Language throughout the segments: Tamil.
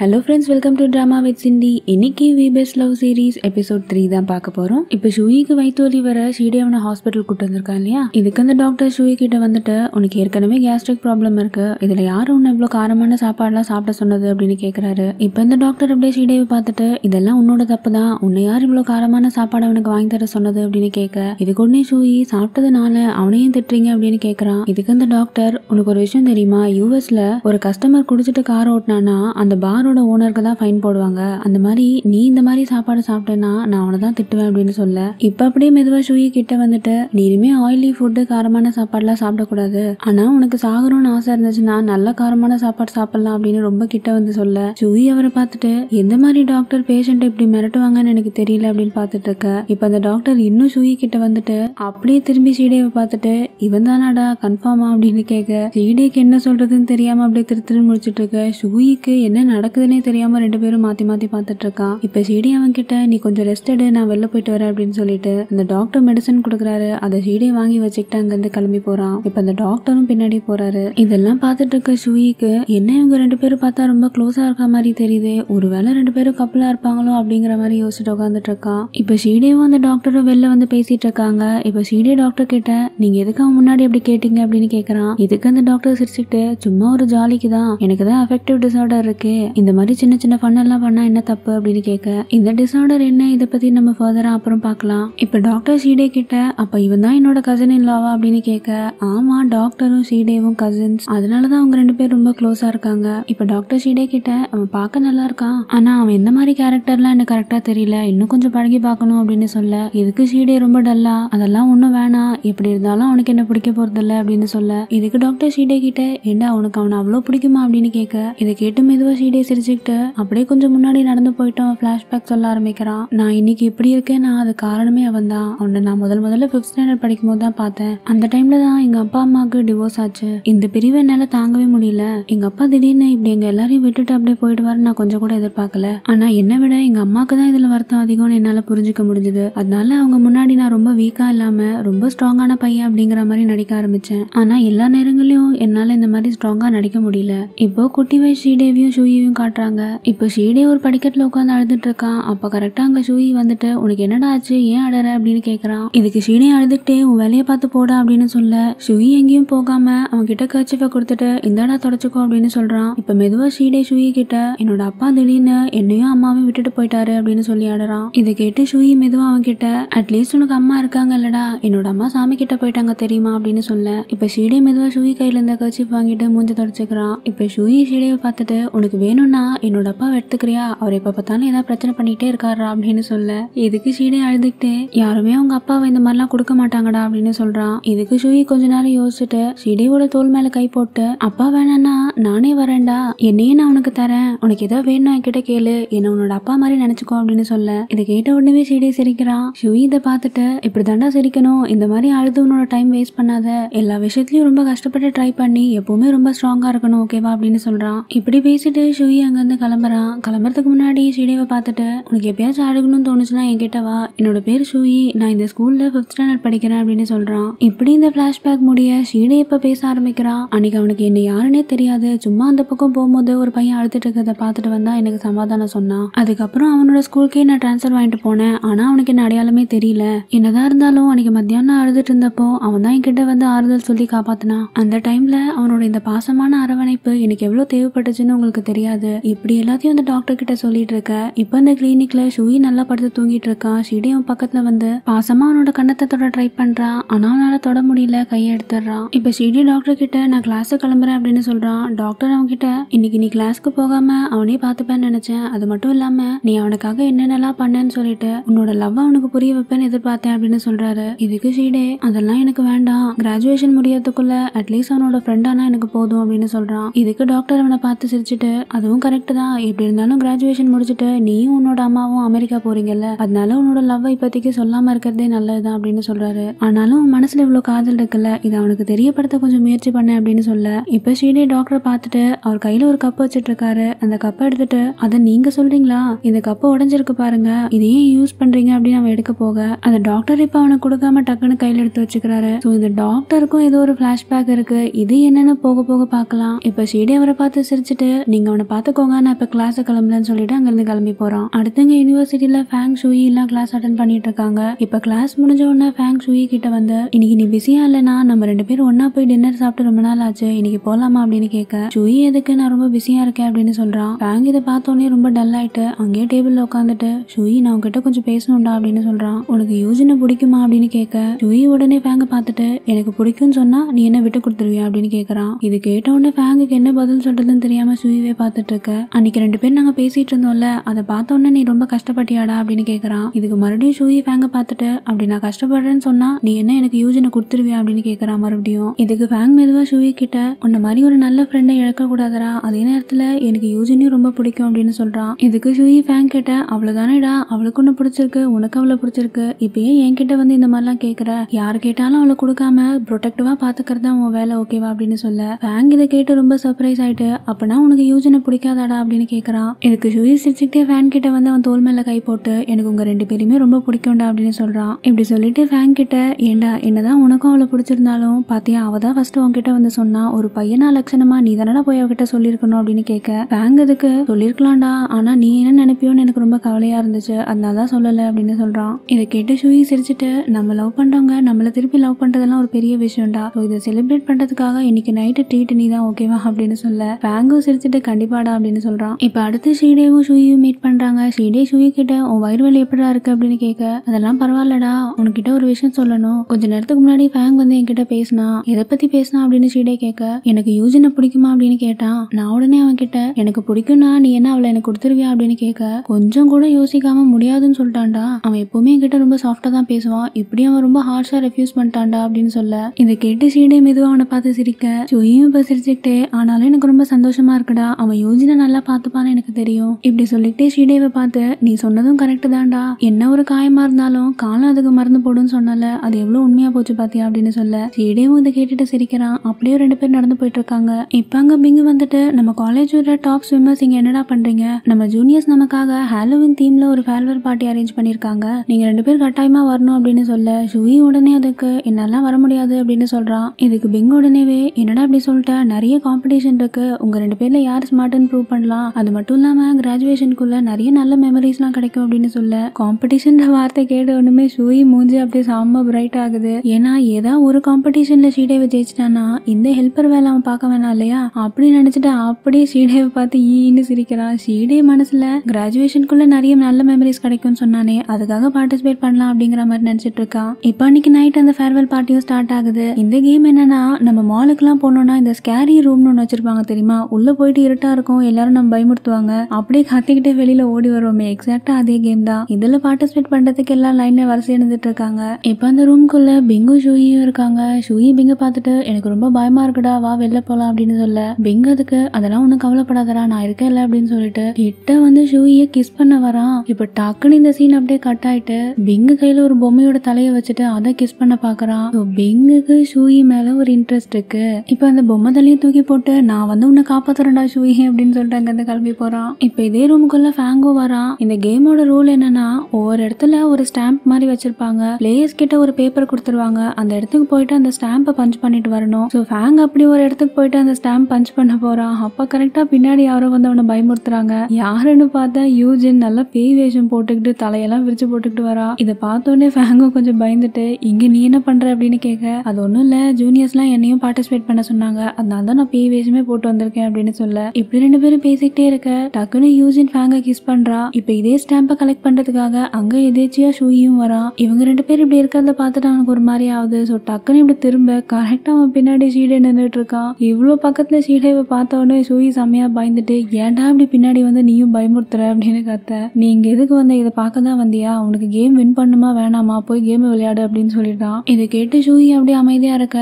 hello friends welcome to drama with Cindy இன்னைக்கு we best love series episode three தான் பார்க்க போகிறோம் இப்போ ஷூயிக்கு வயிற்றுவலி வர ஷீடி அவனை ஹாஸ்பிட்டல் கூட்டு வந்திருக்கான் இல்லையா இதுக்கு அந்த டாக்டர் ஷூயி கிட்ட வந்துட்டு உனக்கு ஏற்கனவே கேஸ்ட்ரிக் ப்ராப்ளம் இருக்கு இதில் யாரும் உன்னை இவ்வளோ காரமான சாப்பாடுலாம் சாப்பிட சொன்னது அப்படின்னு கேட்கறாரு இப்போ இந்த டாக்டர் அப்படியே ஷீடேவை பார்த்துட்டு இதெல்லாம் உன்னோட தப்பு தான் உன்னை யார் இவ்வளோ காரமான சாப்பாடு அவனுக்கு வாங்கி தர சொன்னது அப்படின்னு கேட்க இது உடனே ஷூயி சாப்பிட்டதுனால அவனையும் திட்டுறீங்க அப்படின்னு கேட்குறான் இதுக்கு அந்த டாக்டர் உனக்கு ஒரு விஷயம் தெரியுமா யூஎஸ்ல ஒரு கஸ்டமர் குடிச்சிட்டு கார் ஓட்டினானா அந்த பார் ரெஸ்டாரண்டோட ஓனருக்கு தான் ஃபைன் போடுவாங்க அந்த மாதிரி நீ இந்த மாதிரி சாப்பாடு சாப்பிட்டேன்னா நான் அவனை தான் திட்டுவேன் அப்படின்னு சொல்ல இப்போ அப்படியே மெதுவாக ஷூயி கிட்ட வந்துட்டு நீ இனிமே ஆயிலி ஃபுட்டு காரமான சாப்பாடுலாம் சாப்பிடக்கூடாது ஆனால் உனக்கு சாகணும்னு ஆசை இருந்துச்சுன்னா நல்ல காரமான சாப்பாடு சாப்பிடலாம் அப்படின்னு ரொம்ப கிட்ட வந்து சொல்ல ஷூயி அவரை பார்த்துட்டு எந்த மாதிரி டாக்டர் பேஷண்ட் இப்படி மிரட்டுவாங்கன்னு எனக்கு தெரியல அப்படின்னு பார்த்துட்டு இருக்க இப்போ அந்த டாக்டர் இன்னும் ஷூயி கிட்ட வந்துட்டு அப்படியே திரும்பி சீடேவை பார்த்துட்டு இவன் தானாடா கன்ஃபார்மா அப்படின்னு கேட்க சீடேக்கு என்ன சொல்றதுன்னு தெரியாம அப்படியே திருத்திரு முடிச்சிட்டு இருக்க ஷூயிக்கு என்ன நடக்குது நடக்குதுன்னே தெரியாமல் ரெண்டு பேரும் மாற்றி மாற்றி பார்த்துட்டு இப்ப சீடி அவன் கிட்ட நீ கொஞ்சம் ரெஸ்ட் எடு நான் வெளில போயிட்டு வரேன் அப்படின்னு சொல்லிட்டு அந்த டாக்டர் மெடிசன் கொடுக்குறாரு அதை சீடியை வாங்கி வச்சுக்கிட்டு அங்கேருந்து கிளம்பி போகிறான் இப்போ அந்த டாக்டரும் பின்னாடி போகிறாரு இதெல்லாம் பார்த்துட்டு இருக்க ஷூயிக்கு என்ன இவங்க ரெண்டு பேரும் பார்த்தா ரொம்ப க்ளோஸாக இருக்க மாதிரி தெரியுது ஒருவேளை ரெண்டு பேரும் கப்பலாக இருப்பாங்களோ அப்படிங்கிற மாதிரி யோசிச்சுட்டு உட்காந்துட்டு இருக்கான் இப்போ ஷீடேவும் அந்த டாக்டரும் வெளில வந்து பேசிட்டு இருக்காங்க இப்போ சீடிய டாக்டர் கிட்ட நீங்க எதுக்கு அவன் முன்னாடி அப்படி கேட்டீங்க அப்படின்னு கேக்குறான் இதுக்கு அந்த டாக்டர் சிரிச்சுக்கிட்டு சும்மா ஒரு ஜாலிக்கு தான் எனக்கு தான் அஃபெக்டிவ் டிசார்டர் இருக்கு இந்த மாதிரி சின்ன சின்ன ஃபன்னெல்லாம் பண்ணால் என்ன தப்பு அப்படின்னு கேட்க இந்த டிஸார்டர் என்ன இதை பற்றி நம்ம ஃபர்தராக அப்புறம் பார்க்கலாம் இப்போ டாக்டர் ஷீடே கிட்ட அப்போ இவன் தான் என்னோட கசின் இல்லாவா அப்படின்னு கேட்க ஆமாம் டாக்டரும் ஷீடேவும் கசின்ஸ் அதனால தான் அவங்க ரெண்டு பேரும் ரொம்ப க்ளோஸாக இருக்காங்க இப்போ டாக்டர் ஷீடே கிட்ட அவன் பார்க்க நல்லா இருக்கான் ஆனால் அவன் எந்த மாதிரி கேரக்டர்லாம் எனக்கு கரெக்டாக தெரியல இன்னும் கொஞ்சம் பழகி பார்க்கணும் அப்படின்னு சொல்ல இதுக்கு ஷீடே ரொம்ப டல்லா அதெல்லாம் ஒன்றும் வேணாம் எப்படி இருந்தாலும் அவனுக்கு என்ன பிடிக்க போகிறதில்ல அப்படின்னு சொல்ல இதுக்கு டாக்டர் ஷீடே கிட்ட என்ன அவனுக்கு அவனை அவ்வளோ பிடிக்குமா அப்படின்னு கேட்க இதை கேட்டு மெதுவாக சீடே சிரிச்சுக்கிட்டு அப்படியே கொஞ்சம் முன்னாடி நடந்து போயிட்டோம் ஃப்ளாஷ்பேக் சொல்ல ஆரம்பிக்கிறான் நான் இன்னைக்கு இப்படி இருக்கேன்னா அது காரணமே அவன் தான் அவனை நான் முதல் முதல்ல ஃபிஃப்த் ஸ்டாண்டர்ட் படிக்கும் போது தான் பார்த்தேன் அந்த டைம்ல தான் எங்க அப்பா அம்மாவுக்கு டிவோர்ஸ் ஆச்சு இந்த பிரிவு என்னால தாங்கவே முடியல எங்க அப்பா திடீர்னு இப்படி எங்க எல்லாரையும் விட்டுட்டு அப்படியே போயிடுவாரு நான் கொஞ்சம் கூட எதிர்பார்க்கல ஆனா என்னை விட எங்க அம்மாக்கு தான் இதுல வருத்தம் அதிகம்னு என்னால புரிஞ்சுக்க முடிஞ்சது அதனால அவங்க முன்னாடி நான் ரொம்ப வீக்கா இல்லாம ரொம்ப ஸ்ட்ராங்கான பையன் அப்படிங்கிற மாதிரி நடிக்க ஆரம்பிச்சேன் ஆனா எல்லா நேரங்களையும் என்னால இந்த மாதிரி ஸ்ட்ராங்கா நடிக்க முடியல இப்போ குட்டி வயசு ஸ்ரீதேவியும் ஷூயும் காட்டுறாங்க இப்போ ஷேடே ஒரு படிக்கட்டில் உட்காந்து அழுதுட்டு இருக்கான் அப்போ கரெக்டாக அங்கே ஷூயி வந்துட்டு உனக்கு என்னடா ஆச்சு ஏன் அழற அப்படின்னு கேட்குறான் இதுக்கு ஷேடே அழுதுகிட்டே உன் வேலையை பார்த்து போடா அப்படின்னு சொல்ல ஷூயி எங்கேயும் போகாம அவன் கிட்ட கர்ச்சிஃபை கொடுத்துட்டு இந்தாடா தொடச்சுக்கோ அப்படின்னு சொல்றான் இப்போ மெதுவாக ஷீடே ஷூயி கிட்ட என்னோட அப்பா திடீர்னு என்னையும் அம்மாவையும் விட்டுட்டு போயிட்டாரு அப்படின்னு சொல்லி ஆடுறான் இதை கேட்டு ஷூயி மெதுவாக அவன் கிட்ட அட்லீஸ்ட் உனக்கு அம்மா இருக்காங்க இல்லடா என்னோட அம்மா சாமி கிட்ட போயிட்டாங்க தெரியுமா அப்படின்னு சொல்ல இப்போ ஷீடே மெதுவாக ஷூயி கையில இருந்த கர்ச்சிஃப் வாங்கிட்டு மூஞ்சி தொடச்சுக்கிறான் இப்போ ஷூயி ஷீடையை பார்த்துட்டு உனக்கு வேணும் அண்ணா என்னோட அப்பா எடுத்துக்கிறியா அவர் எப்போ பார்த்தாலும் ஏதாவது பிரச்சனை பண்ணிகிட்டே இருக்காரா அப்படின்னு சொல்ல இதுக்கு சீடே அழுதுகிட்டு யாருமே அவங்க அப்பாவை இந்த மாதிரிலாம் கொடுக்க மாட்டாங்கடா அப்படின்னு சொல்கிறான் இதுக்கு ஷூயி கொஞ்ச நேரம் யோசிச்சுட்டு ஷீடியோட தோல் மேலே கை போட்டு அப்பா வேணா நானே வரேன்டா என்னையே நான் உனக்கு தரேன் உனக்கு ஏதோ வேணும் என்கிட்ட கேளு என்ன உன்னோட அப்பா மாதிரி நினச்சிக்கோ அப்படின்னு சொல்ல இதை கேட்ட உடனே ஷீடே சிரிக்கிறான் ஷூயி இதை பார்த்துட்டு இப்படி தாண்டா சிரிக்கணும் இந்த மாதிரி அழுது உன்னோட டைம் வேஸ்ட் பண்ணாத எல்லா விஷயத்துலையும் ரொம்ப கஷ்டப்பட்டு ட்ரை பண்ணி எப்பவுமே ரொம்ப ஸ்ட்ராங்காக இருக்கணும் ஓகேவா அப்படின்னு சொல்கிறான் இப்படி பேசிட்டு ஷூயி அங்கேருந்து கிளம்புறான் கிளம்புறதுக்கு முன்னாடி ஸ்ரீதேவை பார்த்துட்டு உனக்கு எப்பயாச்சும் அழுகணும்னு தோணுச்சுன்னா என் வா என்னோட பேர் சூயி நான் இந்த ஸ்கூலில் ஃபிஃப்த் ஸ்டாண்டர்ட் படிக்கிறேன் அப்படின்னு சொல்கிறான் இப்படி இந்த ஃப்ளாஷ்பேக் முடிய ஸ்ரீதே இப்போ பேச ஆரம்பிக்கிறான் அன்னைக்கு அவனுக்கு என்ன யாருன்னே தெரியாது சும்மா அந்த பக்கம் போகும்போது ஒரு பையன் அழுத்துட்டு இருக்கிறத பார்த்துட்டு வந்தா எனக்கு சமாதானம் சொன்னான் அதுக்கப்புறம் அவனோட ஸ்கூலுக்கே நான் ட்ரான்ஸ்ஃபர் வாங்கிட்டு போனேன் ஆனால் அவனுக்கு என்ன அடையாளமே தெரியல என்னதான் இருந்தாலும் அன்னைக்கு மத்தியானம் அழுதுட்டு இருந்தப்போ அவன் தான் என்கிட்ட வந்து ஆறுதல் சொல்லி காப்பாத்தினான் அந்த டைம்ல அவனோட இந்த பாசமான அரவணைப்பு எனக்கு எவ்வளோ தேவைப்பட்டுச்சுன்னு உங்களுக்கு தெரியாது ஆயிடுச்சு இப்படி எல்லாத்தையும் அந்த டாக்டர் கிட்ட சொல்லிட்டு இருக்க இப்போ அந்த கிளினிக்ல ஷூயி நல்லா படுத்து தூங்கிட்டு இருக்கான் ஷிடி அவன் பக்கத்துல வந்து பாசமா அவனோட கண்ணத்தை தொட ட்ரை பண்றான் ஆனா அவனால தொட முடியல கையை எடுத்துடுறான் இப்போ ஷிடி டாக்டர் கிட்ட நான் கிளாஸ் கிளம்புறேன் அப்படின்னு சொல்றான் டாக்டர் அவன் கிட்ட இன்னைக்கு நீ கிளாஸ்க்கு போகாம அவனே பார்த்துப்பேன்னு நினைச்சேன் அது மட்டும் இல்லாம நீ அவனுக்காக என்னென்னலாம் பண்ணேன்னு சொல்லிட்டு உன்னோட லவ் அவனுக்கு புரிய வைப்பேன்னு எதிர்பார்த்தேன் அப்படின்னு சொல்றாரு இதுக்கு ஷீடே அதெல்லாம் எனக்கு வேண்டாம் கிராஜுவேஷன் முடியறதுக்குள்ள அட்லீஸ்ட் அவனோட ஃப்ரெண்டானா எனக்கு போதும் அப்படின்னு சொல்றான் இதுக்கு டாக்டர் அவனை பார்த்து சிரிச்சுட்டு அதுவும் அதுவும் கரெக்ட் தான் எப்படி இருந்தாலும் கிராஜுவேஷன் முடிச்சுட்டு நீயும் உன்னோட அம்மாவும் அமெரிக்கா போறீங்கல்ல அதனால உன்னோட லவ் இப்போதைக்கு சொல்லாம இருக்கிறதே நல்லதுதான் அப்படின்னு சொல்றாரு ஆனாலும் மனசுல இவ்வளவு காதல் இருக்குல்ல இது அவனுக்கு தெரியப்படுத்த கொஞ்சம் முயற்சி பண்ண அப்படின்னு சொல்ல இப்ப ஸ்ரீடே டாக்டரை பார்த்துட்டு அவர் கையில ஒரு கப் வச்சுட்டு இருக்காரு அந்த கப்பை எடுத்துட்டு அதை நீங்க சொல்றீங்களா இந்த கப்பு உடஞ்சிருக்கு பாருங்க இதையும் யூஸ் பண்றீங்க அப்படின்னு அவன் எடுக்க போக அந்த டாக்டர் இப்ப அவனை கொடுக்காம டக்குன்னு கையில எடுத்து வச்சுக்கிறாரு ஸோ இந்த டாக்டருக்கும் ஏதோ ஒரு பிளாஷ்பேக் இருக்கு இது என்னன்னு போக போக பார்க்கலாம் இப்ப ஷீடே அவரை பார்த்து சிரிச்சுட்டு நீங்க அவனை பார்த்து பார்த்துக்கோங்க நான் இப்போ கிளாஸை கிளம்பலன்னு சொல்லிட்டு அங்கேருந்து கிளம்பி போகிறோம் அடுத்தங்க யூனிவர்சிட்டியில் ஃபேங் ஷூயி எல்லாம் கிளாஸ் அட்டன் பண்ணிட்டு இருக்காங்க இப்போ கிளாஸ் முடிஞ்ச உடனே ஃபேங் ஷூயி கிட்ட வந்து இன்னைக்கு நீ பிஸியா இல்லைனா நம்ம ரெண்டு பேரும் ஒன்னா போய் டின்னர் சாப்பிட்டு ரொம்ப நாள் ஆச்சு இன்னைக்கு போகலாமா அப்படின்னு கேட்க ஷூயி எதுக்கு நான் ரொம்ப பிஸியா இருக்கேன் அப்படின்னு சொல்றான் ஃபேங் இதை பார்த்தோன்னே ரொம்ப டல் ஆயிட்டு அங்கேயே டேபிள் உட்காந்துட்டு ஷூயி நான் உங்ககிட்ட கொஞ்சம் பேசணும்டா அப்படின்னு சொல்றான் உனக்கு யூஜினை பிடிக்குமா அப்படின்னு கேட்க ஷூயி உடனே ஃபேங்க பார்த்துட்டு எனக்கு பிடிக்கும்னு சொன்னா நீ என்ன விட்டு கொடுத்துருவியா அப்படின்னு கேட்கறான் இது கேட்ட உடனே ஃபேங்குக்கு என்ன பதில் சொல்றதுன்னு தெரியாம ஷூயிவே பார்த்துட்டு பேசிட்டு இருக்க அன்னைக்கு ரெண்டு பேரும் நாங்க பேசிட்டு இருந்தோம்ல அதை பார்த்தோன்னே நீ ரொம்ப கஷ்டப்பட்டியாடா அப்படின்னு கேக்குறான் இதுக்கு மறுபடியும் ஷூயி ஃபேங்க பார்த்துட்டு அப்படி நான் கஷ்டப்படுறேன்னு சொன்னா நீ என்ன எனக்கு யூஜனை கொடுத்துருவியா அப்படின்னு கேக்குறான் மறுபடியும் இதுக்கு ஃபேங் மெதுவா ஷூயி கிட்ட உன்ன மாதிரி ஒரு நல்ல ஃப்ரெண்டை இழக்க கூடாதரா அதே நேரத்துல எனக்கு யூஜனையும் ரொம்ப பிடிக்கும் அப்படின்னு சொல்றான் இதுக்கு ஷூயி ஃபேங் கிட்ட அவ்வளவுதானேடா அவளுக்கு ஒண்ணு பிடிச்சிருக்கு உனக்கு அவளை பிடிச்சிருக்கு இப்பயே என்கிட்ட வந்து இந்த மாதிரிலாம் கேட்குற யார் கேட்டாலும் அவளை கொடுக்காம ப்ரொடெக்டிவா பாத்துக்கறதா உன் வேலை ஓகேவா அப்படின்னு சொல்ல ஃபேங் இதை கேட்டு ரொம்ப சர்ப்ரைஸ் ஆயிட்டு அப்பனா உனக்கு யூஜனை பிடிக்கும் பிடிக்காதாடா அப்படின்னு கேட்குறான் இதுக்கு சுயி சிரிச்சுக்கிட்டே ஃபேன் கிட்ட வந்து அவன் தோல் மேலே கை போட்டு எனக்கு உங்கள் ரெண்டு பேருமே ரொம்ப பிடிக்கும்டா அப்படின்னு சொல்கிறான் இப்படி சொல்லிட்டு ஃபேன் கிட்ட ஏண்டா என்னதான் உனக்கும் அவளை பிடிச்சிருந்தாலும் பார்த்தியா அவள் தான் ஃபஸ்ட்டு உங்ககிட்ட வந்து சொன்னா ஒரு பையனா லட்சணமா நீ தானடா போய் அவகிட்ட சொல்லியிருக்கணும் அப்படின்னு கேட்க ஃபேங் இதுக்கு சொல்லியிருக்கலாம்டா ஆனால் நீ என்ன நினைப்பியோன்னு எனக்கு ரொம்ப கவலையாக இருந்துச்சு அதனால தான் சொல்லலை அப்படின்னு சொல்கிறான் இதை கேட்டு சுயி சிரிச்சுட்டு நம்ம லவ் பண்ணுறவங்க நம்மளை திருப்பி லவ் பண்ணுறதெல்லாம் ஒரு பெரிய விஷயம்டா இதை செலிப்ரேட் பண்ணுறதுக்காக இன்னைக்கு நைட்டு ட்ரீட் நீ தான் ஓகேவா அப்படின்னு சொல்ல ஃபேங்கும் சிரிச்சுட்டு கண்டிப்பாக அப்படின்னு சொல்றான் இப்போ அடுத்து ஸ்ரீடேவும் ஷூயும் மீட் பண்ணுறாங்க ஸ்ரீடே ஷூயி கிட்ட உன் வயிறு வலி எப்படா இருக்கு அப்படின்னு கேட்க அதெல்லாம் பரவாயில்லடா உனக்கிட்ட ஒரு விஷயம் சொல்லணும் கொஞ்ச நேரத்துக்கு முன்னாடி ஃபேங் வந்து என்கிட்ட பேசினா எதை பற்றி பேசினா அப்படின்னு ஸ்ரீடே கேட்க எனக்கு யூஜினை பிடிக்குமா அப்படின்னு கேட்டான் நான் உடனே அவன் கிட்ட எனக்கு பிடிக்கும்னா நீ என்ன அவளை எனக்கு கொடுத்துருவியா அப்படின்னு கேட்க கொஞ்சம் கூட யோசிக்காம முடியாதுன்னு சொல்லிட்டான்டா அவன் எப்பவுமே என்கிட்ட ரொம்ப சாஃப்டா தான் பேசுவான் இப்படி அவன் ரொம்ப ஹார்ஷா ரெஃப்யூஸ் பண்ணிட்டான்டா அப்படின்னு சொல்ல இதை கேட்டு ஸ்ரீடே மெதுவாக அவனை பார்த்து சிரிக்க சுயும் இப்போ சிரிச்சுக்கிட்டே ஆனாலும் எனக்கு ரொம்ப சந்தோஷமா இருக்குடா அவன் யூஜி அர்ஜுனை நல்லா பார்த்துப்பான்னு எனக்கு தெரியும் இப்படி சொல்லிட்டே ஸ்ரீதேவை பார்த்து நீ சொன்னதும் கரெக்டு தான்டா என்ன ஒரு காயமா இருந்தாலும் காலம் அதுக்கு மருந்து போடுன்னு சொன்னல அது எவ்வளவு உண்மையா போச்சு பாத்தியா அப்படின்னு சொல்ல ஸ்ரீடேவும் இதை கேட்டுட்டு சிரிக்கிறான் அப்படியே ரெண்டு பேர் நடந்து போயிட்டு இருக்காங்க இப்ப அங்க பிங்கு வந்துட்டு நம்ம காலேஜோட டாப் ஸ்விம்மர்ஸ் இங்க என்னடா பண்றீங்க நம்ம ஜூனியர்ஸ் நமக்காக ஹாலோவின் தீம்ல ஒரு ஃபேர்வெல் பார்ட்டி அரேஞ்ச் பண்ணிருக்காங்க நீங்க ரெண்டு பேர் கட்டாயமா வரணும் அப்படின்னு சொல்ல ஷூயி உடனே அதுக்கு என்னெல்லாம் வர முடியாது அப்படின்னு சொல்றான் இதுக்கு பிங் உடனேவே என்னடா அப்படி சொல்லிட்டு நிறைய காம்படிஷன் இருக்கு உங்க ரெண்டு பேர்ல யார் ஸ்மார்ட்னு இம்ப்ரூவ் பண்ணலாம் அது மட்டும் இல்லாமல் கிராஜுவேஷனுக்குள்ள நிறைய நல்ல மெமரிஸ்லாம் கிடைக்கும் அப்படின்னு சொல்ல காம்படிஷன் வார்த்தை கேட்ட ஒன்றுமே சூயி மூஞ்சி அப்படியே சாம பிரைட் ஆகுது ஏன்னா ஏதாவது ஒரு காம்படிஷனில் சீடேவ ஜெயிச்சிட்டானா இந்த ஹெல்ப்பர் வேலை அவன் பார்க்க வேணாம் இல்லையா அப்படி நினைச்சிட்டு அப்படியே சீடேவ பார்த்து ஈன்னு சிரிக்கிறான் சீடே மனசில் கிராஜுவேஷனுக்குள்ள நிறைய நல்ல மெமரிஸ் கிடைக்கும்னு சொன்னானே அதுக்காக பார்ட்டிசிபேட் பண்ணலாம் அப்படிங்கிற மாதிரி நினச்சிட்டு இருக்கான் இப்போ அன்னைக்கு நைட் அந்த ஃபேர்வெல் பார்ட்டியும் ஸ்டார்ட் ஆகுது இந்த கேம் என்னன்னா நம்ம மாலுக்குலாம் போனோம்னா இந்த ஸ்கேரி ரூம்னு ஒன்று வச்சிருப்பாங்க தெரியுமா உள்ள போயிட்டு இருட்டா இருக்கும் பாவம் எல்லாரும் நம்ம பயமுறுத்துவாங்க அப்படியே கத்திக்கிட்டே வெளியில ஓடி வருவோமே எக்ஸாக்டா அதே கேம் தான் இதுல பார்ட்டிசிபேட் பண்றதுக்கு எல்லாம் லைன்ல வரிசை எழுந்துட்டு இருக்காங்க இப்ப அந்த ரூம்குள்ள பிங்கு ஷூயும் இருக்காங்க ஷூயி பிங்க பார்த்துட்டு எனக்கு ரொம்ப பயமா இருக்குடா வா வெளில போலாம் அப்படின்னு சொல்ல பிங்க அதுக்கு அதெல்லாம் ஒன்றும் கவலைப்படாதடா நான் இருக்கேன் இல்ல அப்படின்னு சொல்லிட்டு கிட்ட வந்து ஷூயிய கிஸ் பண்ண வரான் இப்ப டக்குன்னு இந்த சீன் அப்படியே கட் ஆயிட்டு பிங்கு கையில ஒரு பொம்மையோட தலையை வச்சுட்டு அதை கிஸ் பண்ண பாக்குறான் பிங்குக்கு ஷூயி மேல ஒரு இன்ட்ரெஸ்ட் இருக்கு இப்ப அந்த பொம்மை தலையை தூக்கி போட்டு நான் வந்து உன்னை காப்பாத்துறேன்டா ஷூயி அப்படின்னு அப்படின்னு சொல்லிட்டு அங்கேருந்து கிளம்பி போகிறான் இப்போ இதே ரூமுக்குள்ளே ஃபேங்கோ வரான் இந்த கேமோட ரூல் என்னன்னா ஒவ்வொரு இடத்துல ஒரு ஸ்டாம்ப் மாதிரி வச்சிருப்பாங்க பிளேயர்ஸ் கிட்ட ஒரு பேப்பர் கொடுத்துருவாங்க அந்த இடத்துக்கு போயிட்டு அந்த ஸ்டாம்பை பஞ்ச் பண்ணிட்டு வரணும் ஸோ ஃபேங் அப்படி ஒரு இடத்துக்கு போயிட்டு அந்த ஸ்டாம்ப் பஞ்ச் பண்ண போறான் அப்ப கரெக்டா பின்னாடி யாரோ வந்து அவனை பயமுறுத்துறாங்க யாருன்னு பார்த்தா யூஜின் நல்லா பேய் வேஷம் போட்டுக்கிட்டு தலையெல்லாம் விரிச்சு போட்டுக்கிட்டு வரா இதை பார்த்தோன்னே ஃபேங்கோ கொஞ்சம் பயந்துட்டு இங்க நீ என்ன பண்ற அப்படின்னு கேட்க அது ஒன்றும் இல்லை ஜூனியர்ஸ்லாம் என்னையும் பார்ட்டிசிபேட் பண்ண சொன்னாங்க அதனால தான் நான் பேய் வேஷமே போட்டு வந்திருக்கேன் அப்படின்னு சொல்ல இப்படி ரெண்டு பேரும் பேசிக்கிட்டே இருக்க டக்குனு யூஜின் ஃபேங்க கிஸ் பண்றா இப்ப இதே ஸ்டாம்ப கலெக்ட் பண்றதுக்காக அங்க எதேச்சியா ஷூயும் வரா இவங்க ரெண்டு பேரும் இப்படி இருக்கிறத பார்த்துட்டு அவனுக்கு ஒரு மாதிரி ஆகுது ஸோ டக்குன்னு இப்படி திரும்ப கரெக்டா அவன் பின்னாடி ஷீடை நின்றுட்டு இருக்கான் இவ்வளோ பக்கத்துல ஷீடைவை பார்த்த உடனே ஷூயி செம்மையா பயந்துட்டு ஏன்டா இப்படி பின்னாடி வந்து நீயும் பயமுறுத்துற அப்படின்னு கத்த நீ இங்க எதுக்கு வந்த இதை பார்க்க தான் வந்தியா உனக்கு கேம் வின் பண்ணுமா வேணாமா போய் கேம் விளையாடு அப்படின்னு சொல்லிட்டான் இதை கேட்டு ஷூயி அப்படியே அமைதியா இருக்க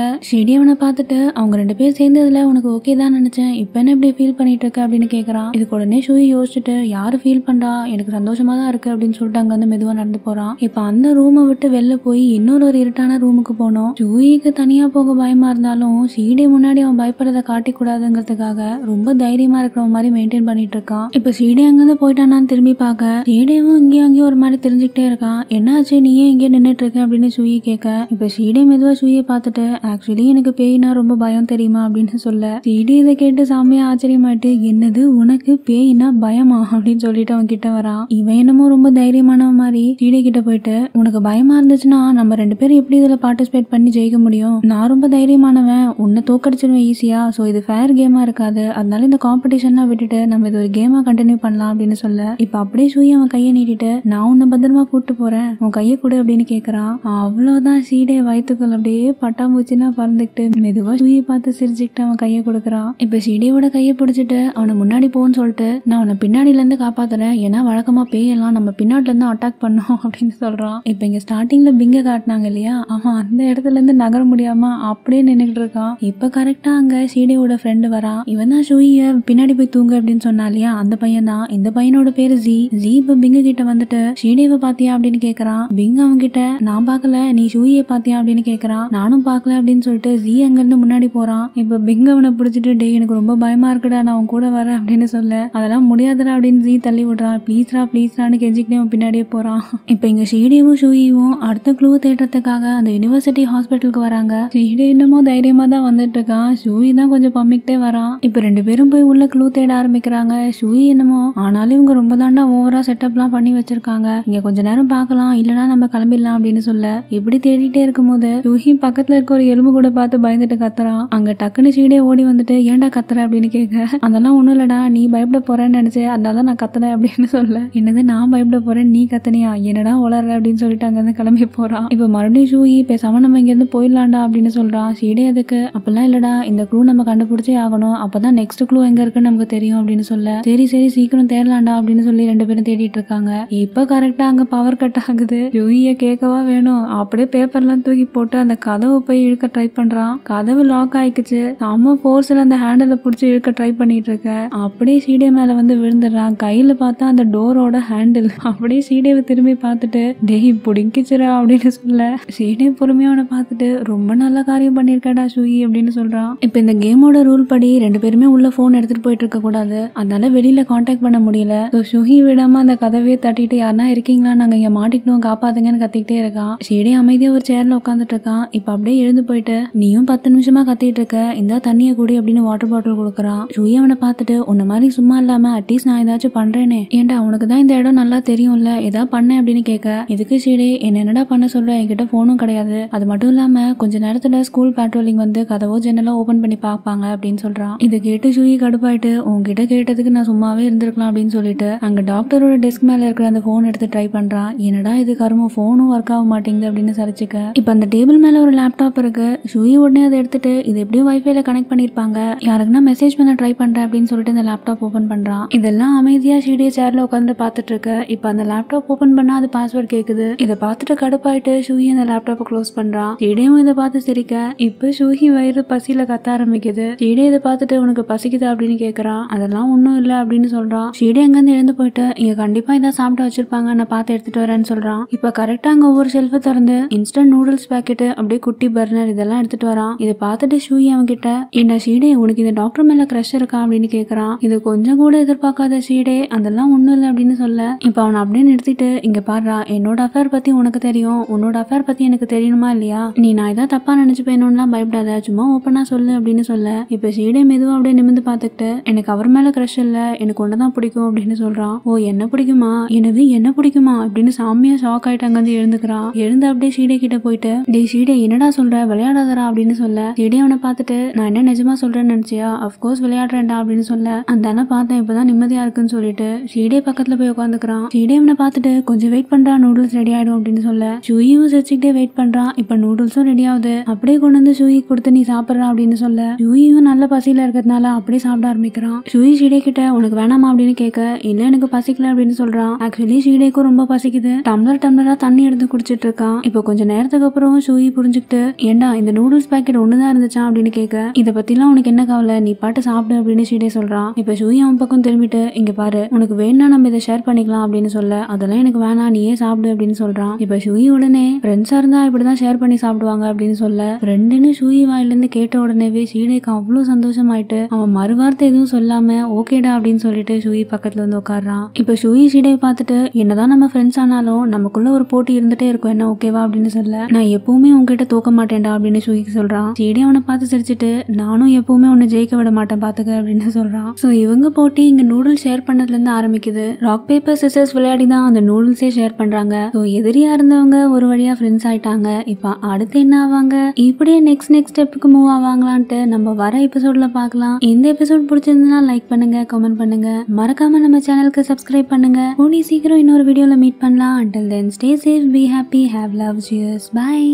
அவனை பார்த்துட்டு அவங்க ரெண்டு பேரும் சேர்ந்ததுல உனக்கு ஓகே தான் நினைச்சேன் இப்ப என்ன இப்படி ஃபீல் பண்ணிட்டு இருக்க அப்படின்னு கேட்குறான் இதுக்கு உடனே ஷூயி யோசிச்சுட்டு யார் ஃபீல் பண்ணுறா எனக்கு சந்தோஷமாக தான் இருக்குது அப்படின்னு சொல்லிட்டு அங்கேருந்து மெதுவாக நடந்து போகிறான் இப்போ அந்த ரூமை விட்டு வெளில போய் இன்னொரு ஒரு இருட்டான ரூமுக்கு போனோம் சூயிக்கு தனியாக போக பயமாக இருந்தாலும் சீடி முன்னாடி அவன் பயப்படுறதை காட்டிக்கூடாதுங்கிறதுக்காக ரொம்ப தைரியமாக இருக்கிற மாதிரி மெயின்டைன் பண்ணிட்டு இருக்கான் இப்போ சீடி அங்கேருந்து போயிட்டானான்னு திரும்பி பார்க்க சீடேவும் இங்கேயும் அங்கேயும் ஒரு மாதிரி தெரிஞ்சுக்கிட்டே இருக்கான் என்னாச்சு நீ ஏன் இங்கே நின்றுட்டு இருக்க அப்படின்னு சூயி கேட்க இப்போ சீடே மெதுவாக சூயை பார்த்துட்டு ஆக்சுவலி எனக்கு பேய்னா ரொம்ப பயம் தெரியுமா அப்படின்னு சொல்ல சீடி இதை கேட்டு சாமியாக ஆச்சரியமாயிட்டு என்னது உனக்கு பேயினா பயமா அப்படின்னு சொல்லிட்டு அவன் கிட்ட வரா இவன் என்னமோ ரொம்ப தைரியமான மாதிரி டீடே கிட்ட போயிட்டு உனக்கு பயமா இருந்துச்சுன்னா நம்ம ரெண்டு பேரும் எப்படி இதுல பார்ட்டிசிபேட் பண்ணி ஜெயிக்க முடியும் நான் ரொம்ப தைரியமானவன் உன்னை தோக்கடிச்சிருவேன் ஈஸியா ஸோ இது ஃபேர் கேமா இருக்காது அதனால இந்த காம்படிஷன்லாம் விட்டுட்டு நம்ம இது ஒரு கேமா கண்டினியூ பண்ணலாம் அப்படின்னு சொல்ல இப்ப அப்படியே சூரிய அவன் கையை நீட்டிட்டு நான் உன்னை பத்திரமா கூப்பிட்டு போறேன் உன் கையை கொடு அப்படின்னு கேக்குறான் அவ்வளவுதான் சீடே வயிற்றுக்குள் அப்படியே பட்டாம்பூச்சின்னா பறந்துக்கிட்டு மெதுவா சூயை பார்த்து சிரிச்சுக்கிட்டு அவன் கையை கொடுக்குறான் இப்ப சீடையோட கையை பிடிச்சிட்டு அவனை முன்னாடி போன்னு சொல்லிட்டு நான் அவனை இருந்து காப்பாத்துறேன் ஏன்னா வழக்கமாக பேயெல்லாம் நம்ம இருந்து அட்டாக் பண்ணோம் அப்படின்னு சொல்கிறான் இப்போ இங்கே ஸ்டார்டிங்கில் பிங்க காட்டினாங்க இல்லையா அவன் அந்த இடத்துல இருந்து நகர முடியாமல் அப்படியே நின்றுட்டு இருக்கான் இப்போ கரெக்டாக அங்கே சீடியோட ஃப்ரெண்டு வரான் இவன் தான் ஷூயை பின்னாடி போய் தூங்க அப்படின்னு சொன்னா இல்லையா அந்த பையன் தான் இந்த பையனோட பேர் ஜி ஜி இப்போ பிங்க கிட்ட வந்துட்டு ஷீடியோவை பார்த்தியா அப்படின்னு கேட்குறான் பிங்க அவங்க கிட்ட நான் பார்க்கல நீ ஷூயை பார்த்தியா அப்படின்னு கேட்குறான் நானும் பார்க்கல அப்படின்னு சொல்லிட்டு ஜி அங்கேருந்து முன்னாடி போகிறான் இப்போ பிங்க அவனை பிடிச்சிட்டு டே எனக்கு ரொம்ப பயமாக இருக்குடா நான் அவன் கூட கூட வர அப்படின்னு சொல்ல அதெல்லாம் முடியாதுடா அப்படின்னு சொல்லி தள்ளி விடுறான் ப்ளீஸ்ரா ப்ளீஸ்ரான்னு கெஞ்சிக்கிட்டே அவன் பின்னாடியே போகிறான் இப்போ இங்கே ஷீடியும் ஷூயும் அடுத்த க்ளூ தேடுறதுக்காக அந்த யூனிவர்சிட்டி ஹாஸ்பிட்டலுக்கு வராங்க ஷீடி இன்னமும் தைரியமாக தான் வந்துட்டு இருக்கான் ஷூயி தான் கொஞ்சம் பம்மிக்கிட்டே வரான் இப்போ ரெண்டு பேரும் போய் உள்ள க்ளூ தேட ஆரம்பிக்கிறாங்க ஷூயி என்னமோ ஆனாலும் இவங்க ரொம்ப தாண்டா ஓவரா செட்டப்லாம் பண்ணி வச்சிருக்காங்க இங்க கொஞ்ச நேரம் பார்க்கலாம் இல்லைன்னா நம்ம கிளம்பிடலாம் அப்படின்னு சொல்ல இப்படி தேடிட்டே போது ஷூஹி பக்கத்துல இருக்க ஒரு எலும்பு கூட பார்த்து பயந்துட்டு கத்துறான் அங்க டக்குன்னு ஷீடே ஓடி வந்துட்டு ஏன்டா கத்துற அப்படின்னு கேட்க அதெல்லாம் ஒன்றும் இல்லைடா நீ பயப்பட போகிறேன்னு நினச்சேன் அதனால தான் நான் கத்தனை அப்படின்னு சொல்ல என்னது நான் பயப்பட போகிறேன் நீ கத்தனையா என்னடா உளர்ற அப்படின்னு சொல்லிட்டு அங்கேருந்து கிளம்பி போகிறான் இப்போ மறுபடியும் ஷூயி பேசாமல் நம்ம இங்கேருந்து போயிடலாம்டா அப்படின்னு சொல்கிறான் சீடே அதுக்கு அப்போல்லாம் இல்லைடா இந்த க்ளூ நம்ம கண்டுபிடிச்சே ஆகணும் அப்போ தான் நெக்ஸ்ட் க்ளூ எங்கே இருக்குன்னு நமக்கு தெரியும் அப்படின்னு சொல்ல சரி சரி சீக்கிரம் தேடலாண்டா அப்படின்னு சொல்லி ரெண்டு பேரும் தேடிட்டு இருக்காங்க இப்போ கரெக்டாக அங்கே பவர் கட் ஆகுது ஷூயை கேட்கவா வேணும் அப்படியே பேப்பர்லாம் தூக்கி போட்டு அந்த கதவை போய் இழுக்க ட்ரை பண்ணுறான் கதவு லாக் ஆகிக்குச்சு நம்ம ஃபோர்ஸில் அந்த ஹேண்டில் பிடிச்சி இழுக்க ட்ரை பண்ணிட்டு இருக்க அப்படியே சீடே மேலே வந்து விழுந்துடுறான் கையில் பார்த்தா அந்த டோரோட ஹேண்டில் அப்படியே சீடேவை திரும்பி பார்த்துட்டு டெய் பிடிக்கிச்சிரா அப்படின்னு சொல்ல சீடே பொறுமையாக அவனை பார்த்துட்டு ரொம்ப நல்ல காரியம் பண்ணிருக்காடா சுயி அப்படின்னு சொல்கிறான் இப்போ இந்த கேமோட ரூல் படி ரெண்டு பேருமே உள்ள ஃபோன் எடுத்துகிட்டு போயிட்டு கூடாது அதனால வெளியில் காண்டாக்ட் பண்ண முடியல ஸோ சுகி விடாம அந்த கதவையே தட்டிட்டு யாருன்னா இருக்கீங்களா நாங்கள் இங்கே மாட்டிக்கணும் காப்பாத்துங்கன்னு கத்திக்கிட்டே இருக்கான் சீடே அமைதியாக ஒரு சேரில் உட்காந்துட்டு இருக்கான் இப்போ அப்படியே எழுந்து போயிட்டு நீயும் பத்து நிமிஷமா கத்திட்டு இருக்க இந்த தண்ணியை குடி அப்படின்னு வாட்டர் பாட்டில் கொடுக்குறான் சுயி அவனை பார்த்து பார்த்துட்டு உன்ன மாதிரி சும்மா இல்லாம அட்லீஸ்ட் நான் ஏதாச்சும் பண்றேனே ஏன்டா உனக்கு தான் இந்த இடம் நல்லா தெரியும்ல ஏதா பண்ண அப்படின்னு கேட்க இதுக்கு சீடி என்ன என்னடா பண்ண சொல்ற என்கிட்ட போனும் கிடையாது அது மட்டும் இல்லாம கொஞ்ச நேரத்துல ஸ்கூல் பேட்ரோலிங் வந்து கதவோ ஜன்னலோ ஓபன் பண்ணி பார்ப்பாங்க அப்படின்னு சொல்றான் இது கேட்டு சுயி கடுப்பாயிட்டு உங்ககிட்ட கேட்டதுக்கு நான் சும்மாவே இருந்திருக்கலாம் அப்படின்னு சொல்லிட்டு அங்க டாக்டரோட டெஸ்க் மேல இருக்கிற அந்த போன் எடுத்து ட்ரை பண்றான் என்னடா இது கரும போனும் ஒர்க் ஆக மாட்டேங்குது அப்படின்னு சரிச்சுக்க இப்ப அந்த டேபிள் மேல ஒரு லேப்டாப் இருக்கு சுயி உடனே அதை எடுத்துட்டு இது எப்படியும் வைஃபைல கனெக்ட் பண்ணிருப்பாங்க யாருக்குன்னா மெசேஜ் பண்ண ட்ரை பண்றேன் அப்படின்னு அப்படின்னு சொல்லிட்டு இந்த லேப்டாப் ஓப்பன் பண்ணுறான் இதெல்லாம் அமைதியாக ஷீடிய சேரில் உட்காந்து பாத்துட்டு இருக்க இப்போ அந்த லேப்டாப் ஓப்பன் பண்ணா அது பாஸ்வேர்ட் கேட்குது இதை பார்த்துட்டு கடுப்பாயிட்டு ஷூஹி அந்த லேப்டாப்பை க்ளோஸ் பண்ணுறான் ஷீடியும் இதை பார்த்து சிரிக்க இப்போ ஷூஹி வயிறு பசியில் கத்த ஆரம்பிக்குது ஷீடி இதை பார்த்துட்டு உனக்கு பசிக்குது அப்படின்னு கேட்குறான் அதெல்லாம் ஒன்றும் இல்லை அப்படின்னு சொல்கிறான் ஷீடி அங்கேருந்து எழுந்து போயிட்டு இங்கே கண்டிப்பாக இதான் சாப்பிட்டு வச்சிருப்பாங்க நான் பார்த்து எடுத்துட்டு வரேன்னு சொல்கிறான் இப்போ கரெக்டாக அங்கே ஒவ்வொரு ஷெல்ஃபை திறந்து இன்ஸ்டன்ட் நூடுல்ஸ் பேக்கெட்டு அப்படியே குட்டி பர்னர் இதெல்லாம் எடுத்துட்டு வரான் இதை பார்த்துட்டு ஷூஹி கிட்ட என்ன ஷீடி உனக்கு இந்த டாக்டர் மேலே க்ரஷ் இருக்கா அப்படின்னு கேக்குறான் இது கொஞ்சம் கூட எதிர்பார்க்காத ஷீடே அதெல்லாம் ஒண்ணு இல்லை அப்படின்னு சொல்ல இப்ப அவனை அப்படியே நிறுத்திட்டு இங்க பாடுறா என்னோட அஃபேர் பத்தி உனக்கு தெரியும் உன்னோட அஃபேர் பத்தி எனக்கு தெரியணுமா இல்லையா நீ நான் ஏதாவது தப்பா போயணும்லாம் பயப்படாத சும்மா ஓப்பனா சொல்லு அப்படின்னு சொல்ல இப்ப சீடே மெதுவா அப்படியே நிமிந்து பாத்துக்கிட்டு எனக்கு அவர் மேல கிரஷ் இல்ல எனக்கு ஒன்னதான் பிடிக்கும் அப்படின்னு சொல்றான் ஓ என்ன பிடிக்குமா எனது என்ன பிடிக்குமா அப்படின்னு சாமியா ஷாக் ஆயிட்டு அங்கிருந்து எழுந்துக்கிறான் எழுந்து அப்படியே சீடே கிட்ட போயிட்டு டே ஷீடே என்னடா சொல்ற விளையாடாதரா அப்படின்னு சொல்ல சீடே அவனை பார்த்துட்டு நான் என்ன நிஜமா சொல்றேன்னு நினைச்சியா அப்கோர்ஸ் விளையாடுறேன்டா அப்படின்னு அப்படின்னு சொல்ல அந்த அண்ணன் பார்த்தேன் இப்பதான் நிம்மதியா இருக்குன்னு சொல்லிட்டு ஷீடே பக்கத்துல போய் உட்காந்துக்கிறான் ஷீடே அவனை பார்த்துட்டு கொஞ்சம் வெயிட் பண்றான் நூடுல்ஸ் ரெடி ஆயிடும் அப்படின்னு சொல்ல ஷூயும் சிரிச்சுக்கிட்டே வெயிட் பண்றான் இப்ப நூடுல்ஸும் ரெடி ஆகுது அப்படியே கொண்டு வந்து ஷூயி கொடுத்து நீ சாப்பிட்றா அப்படின்னு சொல்ல ஷூயும் நல்ல பசியில இருக்கிறதுனால அப்படியே சாப்பிட ஆரம்பிக்கிறான் ஷூயி ஷீடே கிட்ட உனக்கு வேணாமா அப்படின்னு கேட்க இல்ல எனக்கு பசிக்கல அப்படின்னு சொல்றான் ஆக்சுவலி ஷீடேக்கும் ரொம்ப பசிக்குது டம்ளர் டம்ளரா தண்ணி எடுத்து குடிச்சிட்டு இருக்கான் இப்போ கொஞ்ச நேரத்துக்கு அப்புறம் ஷூயி புரிஞ்சுக்கிட்டு ஏண்டா இந்த நூடுல்ஸ் பேக்கெட் ஒண்ணுதான் இருந்துச்சா அப்படின்னு கேட்க இதை பத்திலாம் உனக்கு என்ன கவலை நீ பாட்டு சாப்பிடு அப்படின்னு பண்ணி சொல்றான் இப்ப ஜூஹி அவன் பக்கம் திரும்பிட்டு இங்க பாரு உனக்கு வேணா நம்ம இதை ஷேர் பண்ணிக்கலாம் அப்படின்னு சொல்ல அதெல்லாம் எனக்கு வேணாம் நீயே சாப்பிடு அப்படின்னு சொல்றான் இப்ப ஜூஹி உடனே ஃப்ரெண்ட்ஸாக இருந்தால் இப்படி தான் ஷேர் பண்ணி சாப்பிடுவாங்க அப்படின்னு சொல்ல ஃப்ரெண்டுன்னு வாயில இருந்து கேட்ட உடனேவே ஷீனேக்கு அவ்வளவு சந்தோஷமாயிட்டு அவன் மறுவார்த்தை எதுவும் சொல்லாம ஓகேடா அப்படின்னு சொல்லிட்டு ஷூயி பக்கத்துல வந்து உட்காடுறான் இப்போ ஷூயி சீடையை பார்த்துட்டு என்னதான் நம்ம ஃப்ரெண்ட்ஸ் ஆனாலும் நமக்குள்ள ஒரு போட்டி இருந்துட்டே இருக்கும் என்ன ஓகேவா அப்படின்னு சொல்ல நான் எப்பவுமே உங்ககிட்ட தூக்க மாட்டேன்டா அப்படின்னு ஷூயிக்கு சொல்றான் ஷீடே அவனை பார்த்து சிரிச்சிட்டு நானும் எப்பவுமே உன்னை ஜெயிக்க விட மாட்டேன் பாத்துக்க அப்படின்னு சொல்றான் ஸோ இவங்க போட்டி இங்கே நூடுல்ஸ் ஷேர் பண்ணதுலேருந்து ஆரம்பிக்குது ராக் பேப்பர் சிசர்ஸ் விளையாடி தான் அந்த நூடுல்ஸே ஷேர் பண்ணுறாங்க ஸோ எதிரியாக இருந்தவங்க ஒரு வழியாக ஃப்ரெண்ட்ஸ் ஆயிட்டாங்க இப்போ அடுத்து என்ன ஆவாங்க இப்படியே நெக்ஸ்ட் நெக்ஸ்ட் ஸ்டெப்புக்கு மூவ் ஆவாங்களான்ட்டு நம்ம வர எபிசோட்ல பார்க்கலாம் இந்த எபிசோட் பிடிச்சிருந்ததுன்னா லைக் பண்ணுங்க கமெண்ட் பண்ணுங்க மறக்காம நம்ம சேனலுக்கு சப்ஸ்கிரைப் பண்ணுங்க கூடி சீக்கிரம் இன்னொரு வீடியோவில் மீட் பண்ணலாம் until then stay safe be happy have love cheers bye